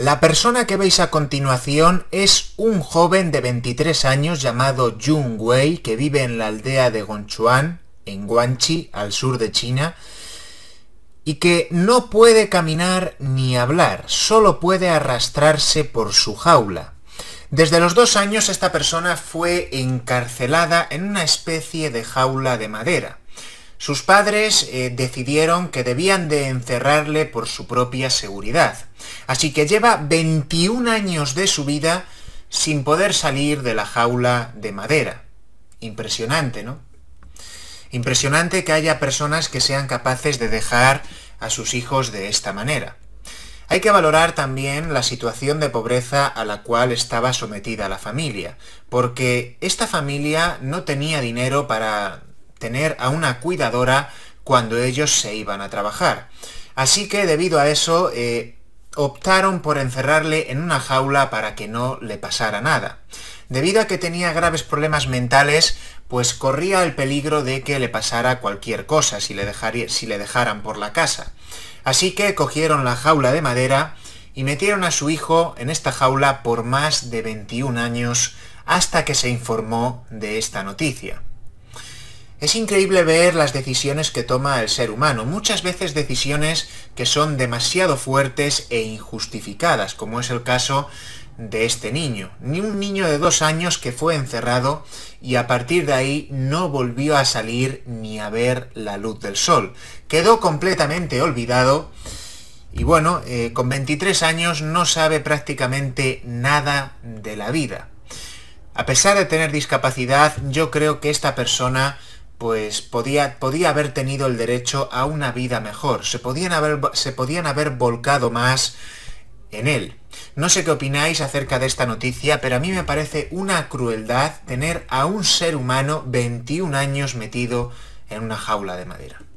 La persona que veis a continuación es un joven de 23 años llamado Jun Wei, que vive en la aldea de Gonchuan, en Guangxi, al sur de China, y que no puede caminar ni hablar, solo puede arrastrarse por su jaula. Desde los dos años esta persona fue encarcelada en una especie de jaula de madera. Sus padres eh, decidieron que debían de encerrarle por su propia seguridad. Así que lleva 21 años de su vida sin poder salir de la jaula de madera. Impresionante, ¿no? Impresionante que haya personas que sean capaces de dejar a sus hijos de esta manera. Hay que valorar también la situación de pobreza a la cual estaba sometida la familia, porque esta familia no tenía dinero para tener a una cuidadora cuando ellos se iban a trabajar. Así que debido a eso eh, optaron por encerrarle en una jaula para que no le pasara nada. Debido a que tenía graves problemas mentales, pues corría el peligro de que le pasara cualquier cosa si le, si le dejaran por la casa. Así que cogieron la jaula de madera y metieron a su hijo en esta jaula por más de 21 años hasta que se informó de esta noticia. Es increíble ver las decisiones que toma el ser humano, muchas veces decisiones que son demasiado fuertes e injustificadas, como es el caso de este niño. Ni un niño de dos años que fue encerrado y a partir de ahí no volvió a salir ni a ver la luz del sol. Quedó completamente olvidado y bueno, eh, con 23 años no sabe prácticamente nada de la vida. A pesar de tener discapacidad, yo creo que esta persona pues podía, podía haber tenido el derecho a una vida mejor, se podían, haber, se podían haber volcado más en él. No sé qué opináis acerca de esta noticia, pero a mí me parece una crueldad tener a un ser humano 21 años metido en una jaula de madera.